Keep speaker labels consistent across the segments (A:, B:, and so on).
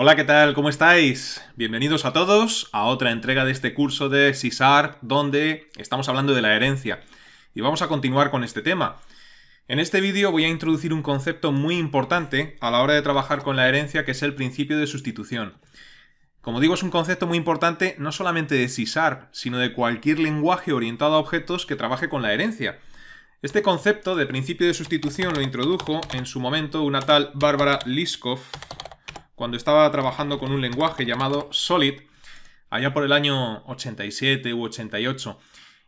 A: Hola, ¿qué tal? ¿Cómo estáis? Bienvenidos a todos a otra entrega de este curso de CISAR donde estamos hablando de la herencia. Y vamos a continuar con este tema. En este vídeo voy a introducir un concepto muy importante a la hora de trabajar con la herencia que es el principio de sustitución. Como digo, es un concepto muy importante no solamente de CISAR, sino de cualquier lenguaje orientado a objetos que trabaje con la herencia. Este concepto de principio de sustitución lo introdujo en su momento una tal Bárbara Liskov, cuando estaba trabajando con un lenguaje llamado Solid, allá por el año 87 u 88.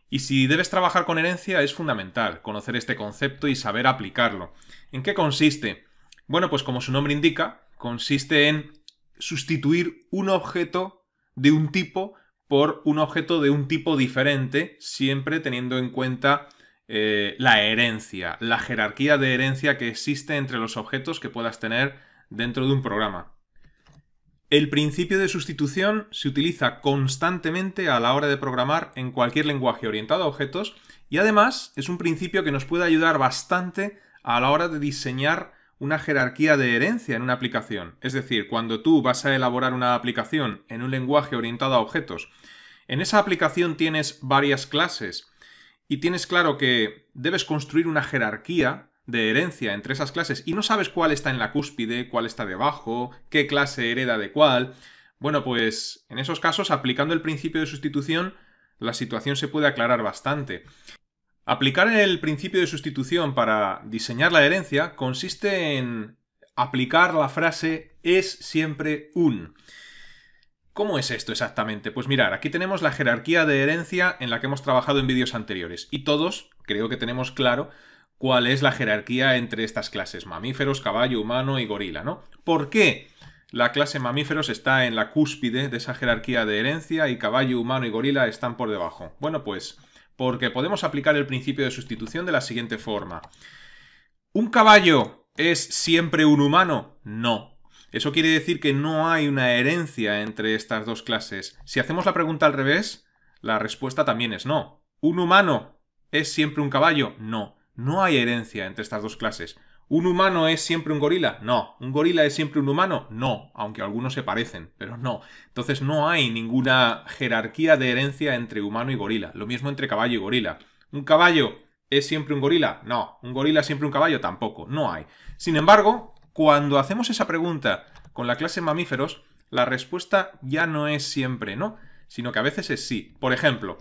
A: Y si debes trabajar con herencia es fundamental conocer este concepto y saber aplicarlo. ¿En qué consiste? Bueno, pues como su nombre indica, consiste en sustituir un objeto de un tipo por un objeto de un tipo diferente, siempre teniendo en cuenta eh, la herencia, la jerarquía de herencia que existe entre los objetos que puedas tener dentro de un programa. El principio de sustitución se utiliza constantemente a la hora de programar en cualquier lenguaje orientado a objetos y además es un principio que nos puede ayudar bastante a la hora de diseñar una jerarquía de herencia en una aplicación. Es decir, cuando tú vas a elaborar una aplicación en un lenguaje orientado a objetos, en esa aplicación tienes varias clases y tienes claro que debes construir una jerarquía de herencia entre esas clases y no sabes cuál está en la cúspide, cuál está debajo, qué clase hereda de cuál, bueno, pues en esos casos, aplicando el principio de sustitución, la situación se puede aclarar bastante. Aplicar el principio de sustitución para diseñar la herencia consiste en aplicar la frase es siempre un. ¿Cómo es esto exactamente? Pues mirar, aquí tenemos la jerarquía de herencia en la que hemos trabajado en vídeos anteriores y todos creo que tenemos claro cuál es la jerarquía entre estas clases, mamíferos, caballo, humano y gorila, ¿no? ¿Por qué la clase mamíferos está en la cúspide de esa jerarquía de herencia y caballo, humano y gorila están por debajo? Bueno, pues porque podemos aplicar el principio de sustitución de la siguiente forma. ¿Un caballo es siempre un humano? No. Eso quiere decir que no hay una herencia entre estas dos clases. Si hacemos la pregunta al revés, la respuesta también es no. ¿Un humano es siempre un caballo? No. No hay herencia entre estas dos clases. ¿Un humano es siempre un gorila? No. ¿Un gorila es siempre un humano? No, aunque algunos se parecen, pero no. Entonces no hay ninguna jerarquía de herencia entre humano y gorila. Lo mismo entre caballo y gorila. ¿Un caballo es siempre un gorila? No. ¿Un gorila es siempre un caballo? Tampoco. No hay. Sin embargo, cuando hacemos esa pregunta con la clase mamíferos, la respuesta ya no es siempre no, sino que a veces es sí. Por ejemplo,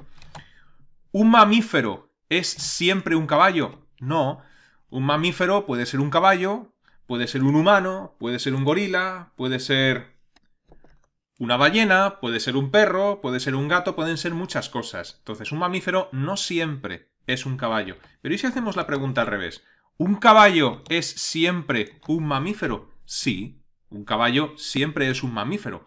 A: ¿un mamífero es siempre un caballo? No. Un mamífero puede ser un caballo, puede ser un humano, puede ser un gorila, puede ser una ballena, puede ser un perro, puede ser un gato, pueden ser muchas cosas. Entonces, un mamífero no siempre es un caballo. Pero ¿y si hacemos la pregunta al revés? ¿Un caballo es siempre un mamífero? Sí, un caballo siempre es un mamífero.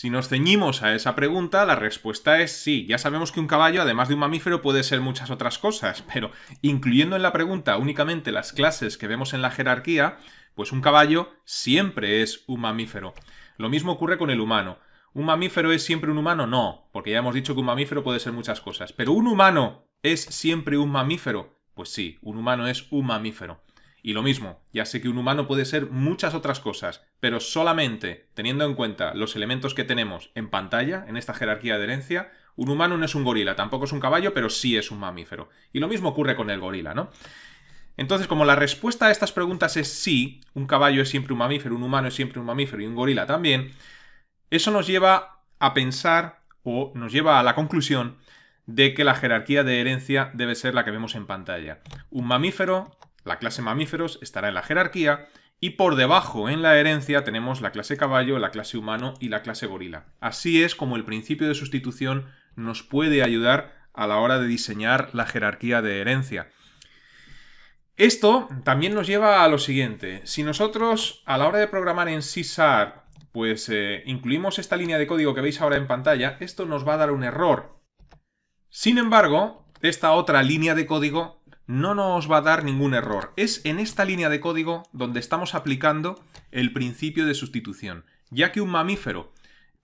A: Si nos ceñimos a esa pregunta, la respuesta es sí. Ya sabemos que un caballo, además de un mamífero, puede ser muchas otras cosas, pero incluyendo en la pregunta únicamente las clases que vemos en la jerarquía, pues un caballo siempre es un mamífero. Lo mismo ocurre con el humano. ¿Un mamífero es siempre un humano? No, porque ya hemos dicho que un mamífero puede ser muchas cosas. Pero un humano es siempre un mamífero. Pues sí, un humano es un mamífero. Y lo mismo, ya sé que un humano puede ser muchas otras cosas, pero solamente teniendo en cuenta los elementos que tenemos en pantalla, en esta jerarquía de herencia, un humano no es un gorila, tampoco es un caballo, pero sí es un mamífero. Y lo mismo ocurre con el gorila, ¿no? Entonces, como la respuesta a estas preguntas es sí, un caballo es siempre un mamífero, un humano es siempre un mamífero y un gorila también, eso nos lleva a pensar o nos lleva a la conclusión de que la jerarquía de herencia debe ser la que vemos en pantalla. Un mamífero la clase mamíferos estará en la jerarquía y por debajo en la herencia tenemos la clase caballo, la clase humano y la clase gorila. Así es como el principio de sustitución nos puede ayudar a la hora de diseñar la jerarquía de herencia. Esto también nos lleva a lo siguiente. Si nosotros a la hora de programar en C pues eh, incluimos esta línea de código que veis ahora en pantalla, esto nos va a dar un error. Sin embargo, esta otra línea de código no nos va a dar ningún error. Es en esta línea de código donde estamos aplicando el principio de sustitución. Ya que un mamífero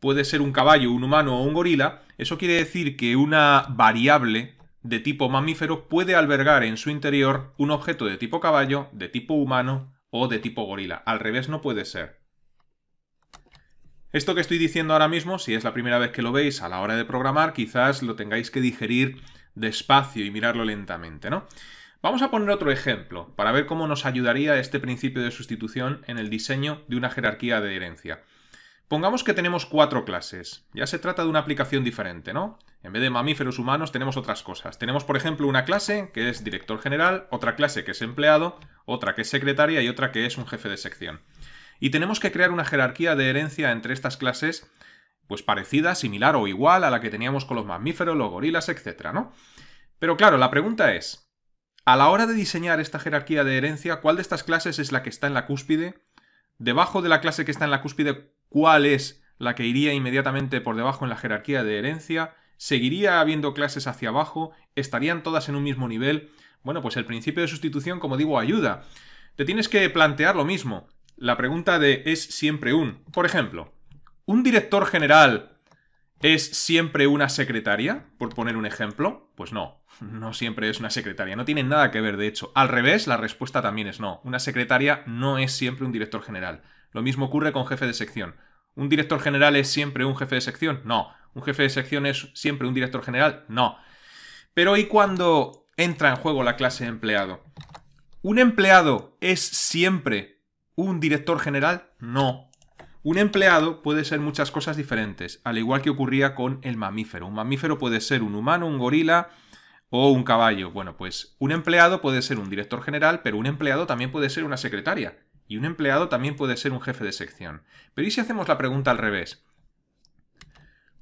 A: puede ser un caballo, un humano o un gorila, eso quiere decir que una variable de tipo mamífero puede albergar en su interior un objeto de tipo caballo, de tipo humano o de tipo gorila. Al revés no puede ser. Esto que estoy diciendo ahora mismo, si es la primera vez que lo veis a la hora de programar, quizás lo tengáis que digerir despacio y mirarlo lentamente, ¿no? Vamos a poner otro ejemplo para ver cómo nos ayudaría este principio de sustitución en el diseño de una jerarquía de herencia. Pongamos que tenemos cuatro clases. Ya se trata de una aplicación diferente, ¿no? En vez de mamíferos humanos tenemos otras cosas. Tenemos, por ejemplo, una clase que es director general, otra clase que es empleado, otra que es secretaria y otra que es un jefe de sección. Y tenemos que crear una jerarquía de herencia entre estas clases pues parecida, similar o igual a la que teníamos con los mamíferos, los gorilas, etc. ¿no? Pero claro, la pregunta es, a la hora de diseñar esta jerarquía de herencia, ¿cuál de estas clases es la que está en la cúspide? Debajo de la clase que está en la cúspide, ¿cuál es la que iría inmediatamente por debajo en la jerarquía de herencia? ¿Seguiría habiendo clases hacia abajo? ¿Estarían todas en un mismo nivel? Bueno, pues el principio de sustitución, como digo, ayuda. Te tienes que plantear lo mismo. La pregunta de es siempre un. Por ejemplo, ¿Un director general es siempre una secretaria? Por poner un ejemplo. Pues no, no siempre es una secretaria. No tiene nada que ver, de hecho. Al revés, la respuesta también es no. Una secretaria no es siempre un director general. Lo mismo ocurre con jefe de sección. ¿Un director general es siempre un jefe de sección? No. ¿Un jefe de sección es siempre un director general? No. Pero ¿y cuando entra en juego la clase de empleado? ¿Un empleado es siempre un director general? No. Un empleado puede ser muchas cosas diferentes, al igual que ocurría con el mamífero. Un mamífero puede ser un humano, un gorila o un caballo. Bueno, pues un empleado puede ser un director general, pero un empleado también puede ser una secretaria. Y un empleado también puede ser un jefe de sección. Pero ¿y si hacemos la pregunta al revés?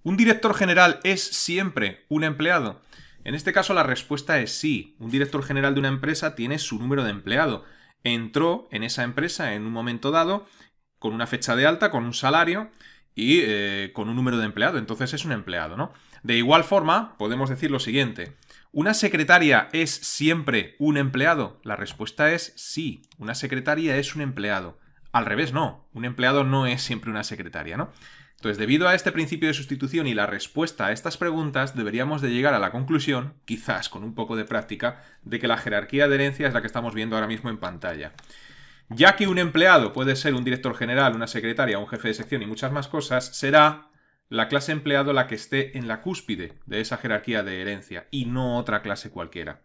A: ¿Un director general es siempre un empleado? En este caso la respuesta es sí. Un director general de una empresa tiene su número de empleado. Entró en esa empresa en un momento dado con una fecha de alta, con un salario y eh, con un número de empleado. Entonces es un empleado, ¿no? De igual forma, podemos decir lo siguiente. ¿Una secretaria es siempre un empleado? La respuesta es sí. Una secretaria es un empleado. Al revés, no. Un empleado no es siempre una secretaria, ¿no? Entonces, debido a este principio de sustitución y la respuesta a estas preguntas, deberíamos de llegar a la conclusión, quizás con un poco de práctica, de que la jerarquía de herencia es la que estamos viendo ahora mismo en pantalla. Ya que un empleado puede ser un director general, una secretaria, un jefe de sección y muchas más cosas, será la clase empleado la que esté en la cúspide de esa jerarquía de herencia y no otra clase cualquiera.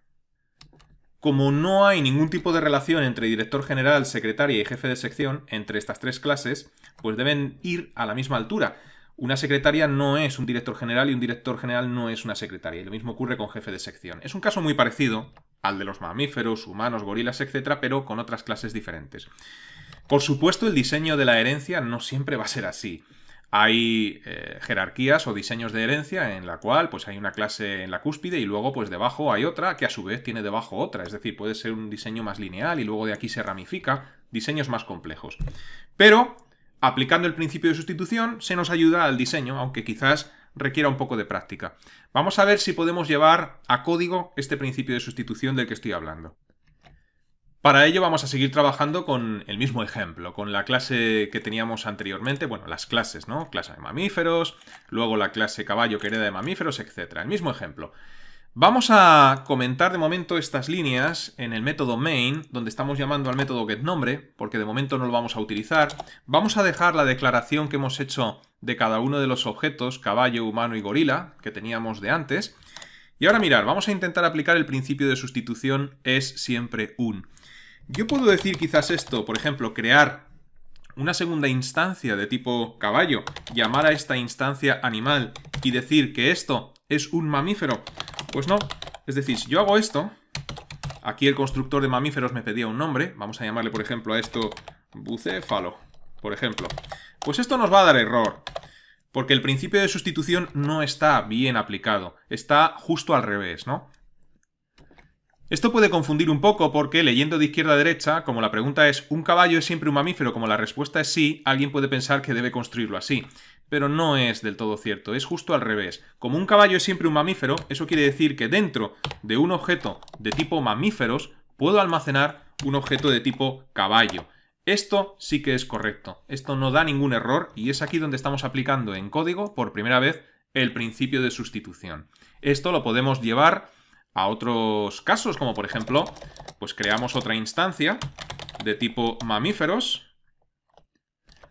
A: Como no hay ningún tipo de relación entre director general, secretaria y jefe de sección entre estas tres clases, pues deben ir a la misma altura. Una secretaria no es un director general y un director general no es una secretaria. Y lo mismo ocurre con jefe de sección. Es un caso muy parecido al de los mamíferos, humanos, gorilas, etc., pero con otras clases diferentes. Por supuesto, el diseño de la herencia no siempre va a ser así. Hay eh, jerarquías o diseños de herencia en la cual pues, hay una clase en la cúspide y luego pues, debajo hay otra que a su vez tiene debajo otra. Es decir, puede ser un diseño más lineal y luego de aquí se ramifica. Diseños más complejos. Pero aplicando el principio de sustitución se nos ayuda al diseño, aunque quizás requiera un poco de práctica. Vamos a ver si podemos llevar a código este principio de sustitución del que estoy hablando. Para ello vamos a seguir trabajando con el mismo ejemplo, con la clase que teníamos anteriormente, bueno, las clases, ¿no? Clase de mamíferos, luego la clase caballo que hereda de mamíferos, etc. El mismo ejemplo. Vamos a comentar de momento estas líneas en el método main, donde estamos llamando al método getNombre, porque de momento no lo vamos a utilizar. Vamos a dejar la declaración que hemos hecho de cada uno de los objetos, caballo, humano y gorila, que teníamos de antes. Y ahora mirar, vamos a intentar aplicar el principio de sustitución es siempre un. Yo puedo decir quizás esto, por ejemplo, crear una segunda instancia de tipo caballo, llamar a esta instancia animal y decir que esto es un mamífero. Pues no, es decir, si yo hago esto, aquí el constructor de mamíferos me pedía un nombre, vamos a llamarle por ejemplo a esto bucéfalo por ejemplo. Pues esto nos va a dar error, porque el principio de sustitución no está bien aplicado, está justo al revés, ¿no? Esto puede confundir un poco porque leyendo de izquierda a derecha, como la pregunta es ¿un caballo es siempre un mamífero? Como la respuesta es sí, alguien puede pensar que debe construirlo así. Pero no es del todo cierto, es justo al revés. Como un caballo es siempre un mamífero, eso quiere decir que dentro de un objeto de tipo mamíferos puedo almacenar un objeto de tipo caballo. Esto sí que es correcto, esto no da ningún error y es aquí donde estamos aplicando en código por primera vez el principio de sustitución. Esto lo podemos llevar a otros casos, como por ejemplo, pues creamos otra instancia de tipo mamíferos.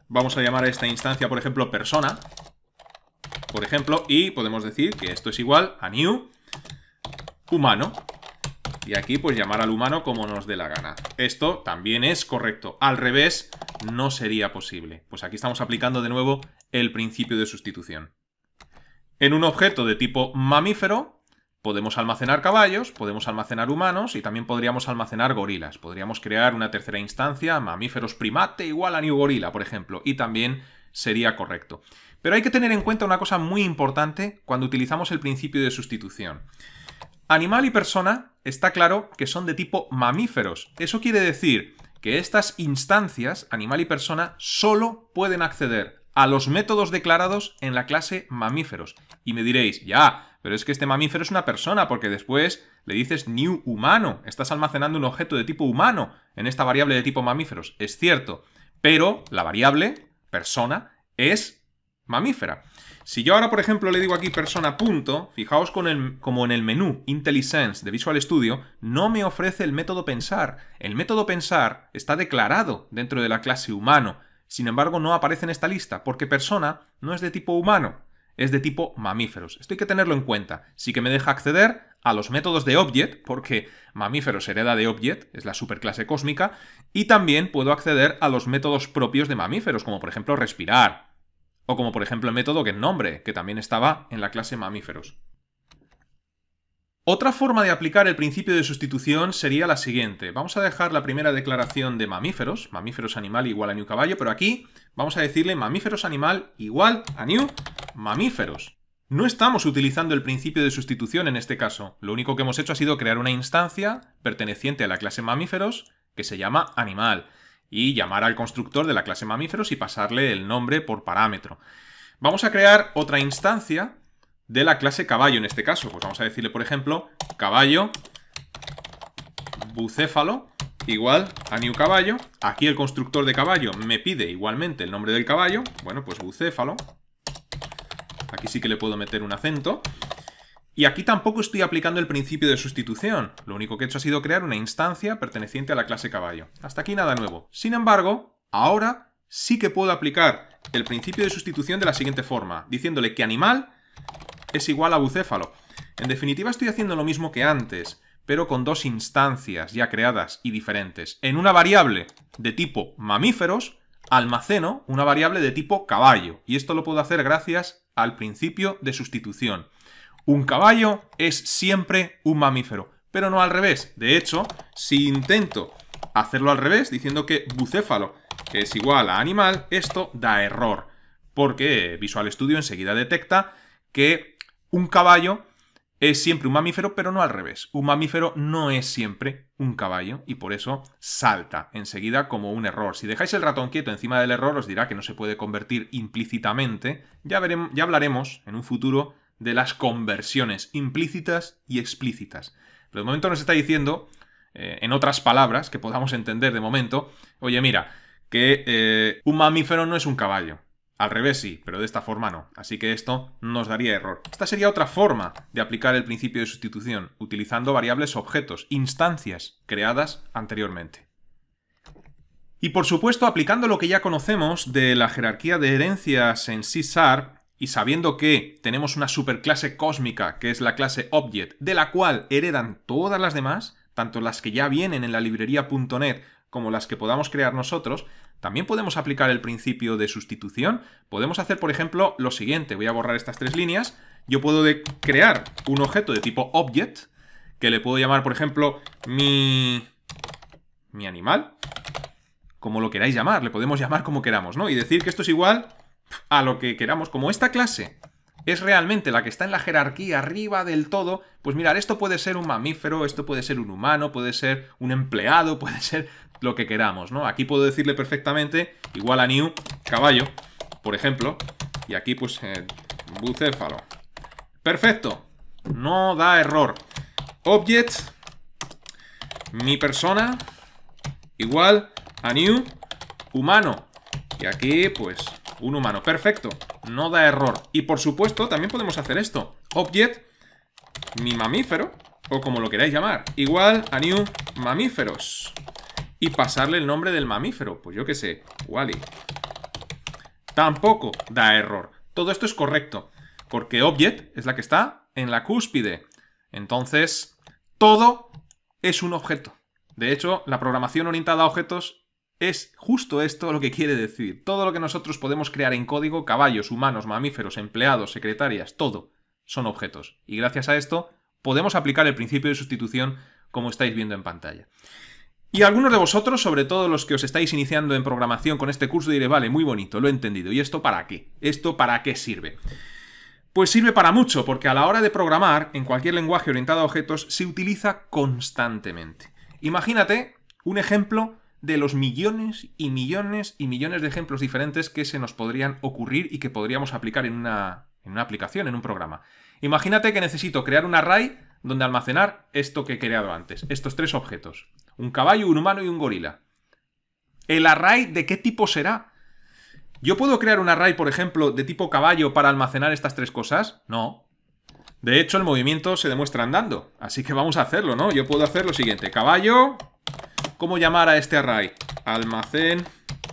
A: Vamos a llamar a esta instancia, por ejemplo, persona, por ejemplo, y podemos decir que esto es igual a new humano. Y aquí pues llamar al humano como nos dé la gana. Esto también es correcto. Al revés no sería posible. Pues aquí estamos aplicando de nuevo el principio de sustitución. En un objeto de tipo mamífero podemos almacenar caballos, podemos almacenar humanos y también podríamos almacenar gorilas. Podríamos crear una tercera instancia, mamíferos primate igual a new gorila, por ejemplo, y también sería correcto. Pero hay que tener en cuenta una cosa muy importante cuando utilizamos el principio de sustitución. Animal y persona está claro que son de tipo mamíferos. Eso quiere decir que estas instancias, animal y persona, solo pueden acceder a los métodos declarados en la clase mamíferos. Y me diréis, ya, pero es que este mamífero es una persona, porque después le dices new humano, estás almacenando un objeto de tipo humano en esta variable de tipo mamíferos. Es cierto, pero la variable persona es mamífera. Si yo ahora, por ejemplo, le digo aquí persona punto, fijaos con el, como en el menú IntelliSense de Visual Studio, no me ofrece el método pensar. El método pensar está declarado dentro de la clase humano. Sin embargo, no aparece en esta lista, porque persona no es de tipo humano, es de tipo mamíferos. Esto hay que tenerlo en cuenta. Sí que me deja acceder a los métodos de Object, porque mamíferos hereda de Object, es la superclase cósmica, y también puedo acceder a los métodos propios de mamíferos, como por ejemplo respirar, o como por ejemplo el método que nombre que también estaba en la clase mamíferos. Otra forma de aplicar el principio de sustitución sería la siguiente. Vamos a dejar la primera declaración de mamíferos, mamíferos animal igual a new caballo, pero aquí vamos a decirle mamíferos animal igual a new mamíferos. No estamos utilizando el principio de sustitución en este caso. Lo único que hemos hecho ha sido crear una instancia perteneciente a la clase mamíferos que se llama animal y llamar al constructor de la clase mamíferos y pasarle el nombre por parámetro. Vamos a crear otra instancia de la clase caballo en este caso. Pues vamos a decirle, por ejemplo, caballo bucéfalo igual a new caballo. Aquí el constructor de caballo me pide igualmente el nombre del caballo. Bueno, pues bucéfalo. Aquí sí que le puedo meter un acento. Y aquí tampoco estoy aplicando el principio de sustitución, lo único que he hecho ha sido crear una instancia perteneciente a la clase caballo. Hasta aquí nada nuevo. Sin embargo, ahora sí que puedo aplicar el principio de sustitución de la siguiente forma, diciéndole que animal es igual a bucéfalo. En definitiva estoy haciendo lo mismo que antes, pero con dos instancias ya creadas y diferentes. En una variable de tipo mamíferos, almaceno una variable de tipo caballo, y esto lo puedo hacer gracias al principio de sustitución. Un caballo es siempre un mamífero, pero no al revés. De hecho, si intento hacerlo al revés, diciendo que bucéfalo es igual a animal, esto da error, porque Visual Studio enseguida detecta que un caballo es siempre un mamífero, pero no al revés. Un mamífero no es siempre un caballo y por eso salta enseguida como un error. Si dejáis el ratón quieto encima del error os dirá que no se puede convertir implícitamente. Ya, veremos, ya hablaremos en un futuro de las conversiones implícitas y explícitas. Pero de momento nos está diciendo, eh, en otras palabras que podamos entender de momento, oye, mira, que eh, un mamífero no es un caballo. Al revés sí, pero de esta forma no. Así que esto nos daría error. Esta sería otra forma de aplicar el principio de sustitución, utilizando variables objetos, instancias, creadas anteriormente. Y por supuesto, aplicando lo que ya conocemos de la jerarquía de herencias en C-Sharp, y sabiendo que tenemos una superclase cósmica, que es la clase Object, de la cual heredan todas las demás, tanto las que ya vienen en la librería.net como las que podamos crear nosotros, también podemos aplicar el principio de sustitución. Podemos hacer, por ejemplo, lo siguiente. Voy a borrar estas tres líneas. Yo puedo crear un objeto de tipo Object, que le puedo llamar, por ejemplo, mi... mi animal, como lo queráis llamar, le podemos llamar como queramos, ¿no? Y decir que esto es igual a lo que queramos, como esta clase es realmente la que está en la jerarquía arriba del todo, pues mirar, esto puede ser un mamífero, esto puede ser un humano, puede ser un empleado, puede ser lo que queramos, ¿no? Aquí puedo decirle perfectamente, igual a new, caballo, por ejemplo, y aquí pues eh, bucéfalo. Perfecto, no da error. Object, mi persona, igual a new, humano. Y aquí pues un humano. Perfecto, no da error. Y por supuesto, también podemos hacer esto. Object, mi mamífero, o como lo queráis llamar, igual a new mamíferos. Y pasarle el nombre del mamífero, pues yo qué sé, Wally. Tampoco da error. Todo esto es correcto, porque object es la que está en la cúspide. Entonces, todo es un objeto. De hecho, la programación orientada a objetos es justo esto lo que quiere decir. Todo lo que nosotros podemos crear en código, caballos, humanos, mamíferos, empleados, secretarias, todo, son objetos. Y gracias a esto podemos aplicar el principio de sustitución como estáis viendo en pantalla. Y algunos de vosotros, sobre todo los que os estáis iniciando en programación con este curso, diré, vale, muy bonito, lo he entendido. ¿Y esto para qué? ¿Esto para qué sirve? Pues sirve para mucho, porque a la hora de programar, en cualquier lenguaje orientado a objetos, se utiliza constantemente. Imagínate un ejemplo de los millones y millones y millones de ejemplos diferentes que se nos podrían ocurrir y que podríamos aplicar en una, en una aplicación, en un programa. Imagínate que necesito crear un array donde almacenar esto que he creado antes, estos tres objetos, un caballo, un humano y un gorila. ¿El array de qué tipo será? ¿Yo puedo crear un array, por ejemplo, de tipo caballo para almacenar estas tres cosas? No. De hecho, el movimiento se demuestra andando, así que vamos a hacerlo, ¿no? Yo puedo hacer lo siguiente, caballo, ¿Cómo llamar a este array? Almacén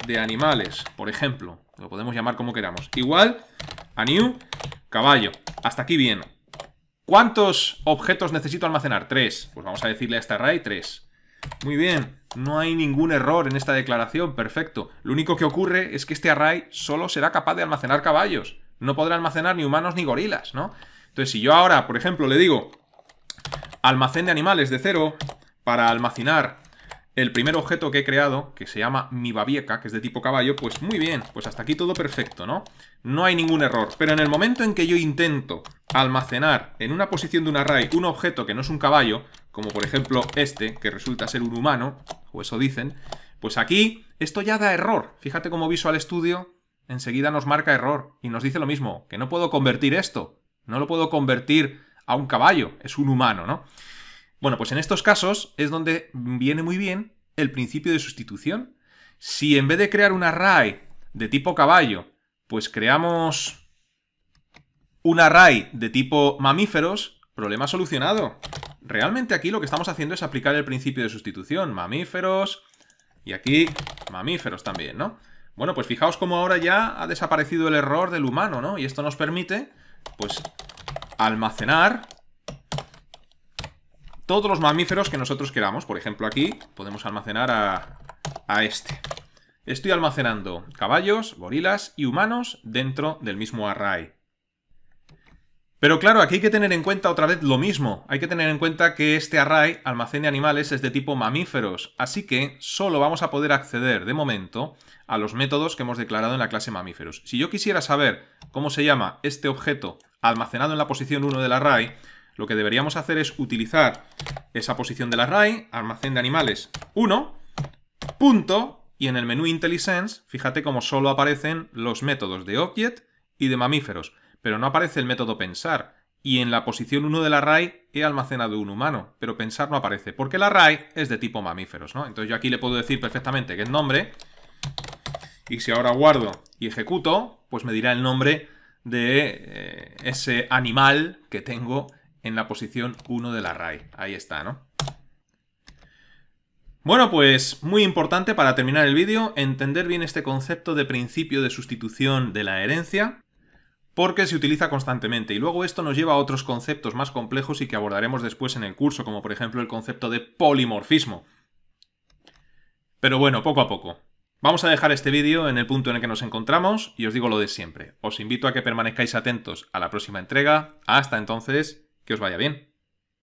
A: de animales, por ejemplo. Lo podemos llamar como queramos. Igual a new caballo. Hasta aquí bien. ¿Cuántos objetos necesito almacenar? Tres. Pues vamos a decirle a este array tres. Muy bien. No hay ningún error en esta declaración. Perfecto. Lo único que ocurre es que este array solo será capaz de almacenar caballos. No podrá almacenar ni humanos ni gorilas, ¿no? Entonces, si yo ahora, por ejemplo, le digo almacén de animales de cero para almacenar el primer objeto que he creado, que se llama mi babieca, que es de tipo caballo, pues muy bien, pues hasta aquí todo perfecto, ¿no? No hay ningún error. Pero en el momento en que yo intento almacenar en una posición de un array un objeto que no es un caballo, como por ejemplo este, que resulta ser un humano, o eso dicen, pues aquí esto ya da error. Fíjate cómo Visual Studio enseguida nos marca error y nos dice lo mismo, que no puedo convertir esto, no lo puedo convertir a un caballo, es un humano, ¿no? Bueno, pues en estos casos es donde viene muy bien el principio de sustitución. Si en vez de crear un array de tipo caballo, pues creamos un array de tipo mamíferos, problema solucionado. Realmente aquí lo que estamos haciendo es aplicar el principio de sustitución. Mamíferos y aquí mamíferos también, ¿no? Bueno, pues fijaos cómo ahora ya ha desaparecido el error del humano, ¿no? Y esto nos permite, pues, almacenar todos los mamíferos que nosotros queramos. Por ejemplo, aquí podemos almacenar a, este. Estoy almacenando caballos, gorilas y humanos dentro del mismo array. Pero claro, aquí hay que tener en cuenta otra vez lo mismo. Hay que tener en cuenta que este array, almacén de animales, es de tipo mamíferos. Así que solo vamos a poder acceder, de momento, a los métodos que hemos declarado en la clase mamíferos. Si yo quisiera saber cómo se llama este objeto almacenado en la posición 1 del array, lo que deberíamos hacer es utilizar esa posición de la array, almacén de animales 1, punto, y en el menú IntelliSense, fíjate cómo solo aparecen los métodos de object y de mamíferos, pero no aparece el método pensar. Y en la posición 1 la array he almacenado un humano, pero pensar no aparece, porque la array es de tipo mamíferos, ¿no? Entonces yo aquí le puedo decir perfectamente que es nombre, y si ahora guardo y ejecuto, pues me dirá el nombre de eh, ese animal que tengo en la posición 1 del array. Ahí está, ¿no? Bueno, pues muy importante para terminar el vídeo entender bien este concepto de principio de sustitución de la herencia porque se utiliza constantemente y luego esto nos lleva a otros conceptos más complejos y que abordaremos después en el curso, como por ejemplo el concepto de polimorfismo. Pero bueno, poco a poco. Vamos a dejar este vídeo en el punto en el que nos encontramos y os digo lo de siempre. Os invito a que permanezcáis atentos a la próxima entrega. Hasta entonces, que os vaya bien.